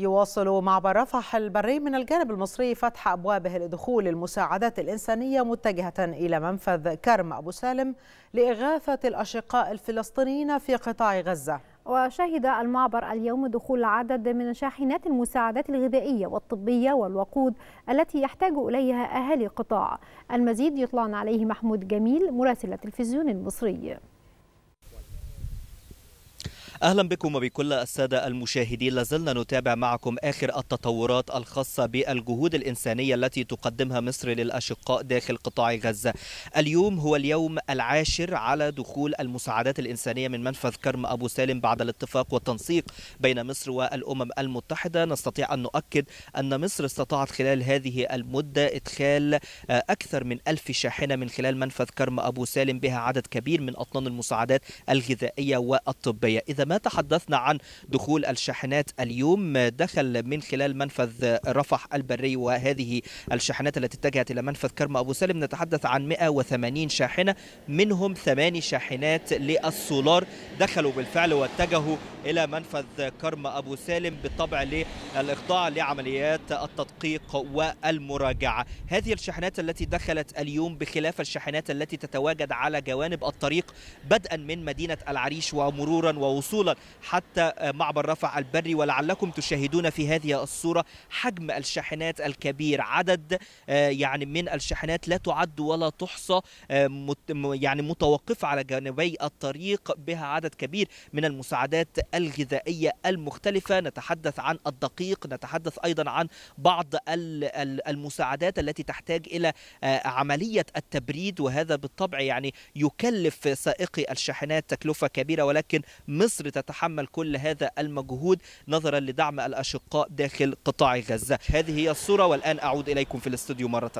يواصل معبر رفح البري من الجانب المصري فتح أبوابه لدخول المساعدات الإنسانية متجهة إلى منفذ كرم أبو سالم لإغاثة الأشقاء الفلسطينيين في قطاع غزة وشهد المعبر اليوم دخول عدد من شاحنات المساعدات الغذائية والطبية والوقود التي يحتاج إليها أهالي القطاع المزيد يطلعنا عليه محمود جميل مراسل التلفزيون المصري أهلا بكم وبكل السادة المشاهدين لازلنا نتابع معكم آخر التطورات الخاصة بالجهود الإنسانية التي تقدمها مصر للأشقاء داخل قطاع غزة اليوم هو اليوم العاشر على دخول المساعدات الإنسانية من منفذ كرم أبو سالم بعد الاتفاق والتنسيق بين مصر والأمم المتحدة نستطيع أن نؤكد أن مصر استطاعت خلال هذه المدة إدخال آه، أكثر من ألف شاحنة من خلال منفذ كرم أبو سالم بها عدد كبير من أطنان المساعدات الغذائية والطبية إذا عندما تحدثنا عن دخول الشاحنات اليوم دخل من خلال منفذ رفح البري وهذه الشاحنات التي اتجهت إلى منفذ كرم أبو سالم نتحدث عن 180 شاحنة منهم ثماني شاحنات للسولار دخلوا بالفعل واتجهوا إلى منفذ كرم أبو سالم بالطبع للإخضاع لعمليات التدقيق والمراجعة هذه الشاحنات التي دخلت اليوم بخلاف الشاحنات التي تتواجد على جوانب الطريق بدءا من مدينة العريش ومرورا ووصولا وصولا حتى معبر رفع البري ولعلكم تشاهدون في هذه الصورة حجم الشاحنات الكبير عدد آه، يعني من الشاحنات لا تعد ولا تحصى آه، يعني متوقفة على جانبي الطريق بها عدد كبير من المساعدات الغذائية المختلفة نتحدث عن الدقيق نتحدث أيضا عن بعض المساعدات التي تحتاج إلى آه، عملية التبريد وهذا بالطبع يعني يكلف سائقي الشاحنات تكلفة كبيرة ولكن مصر تتحمل كل هذا المجهود نظرا لدعم الأشقاء داخل قطاع غزة هذه هي الصورة والآن أعود إليكم في الاستوديو مرة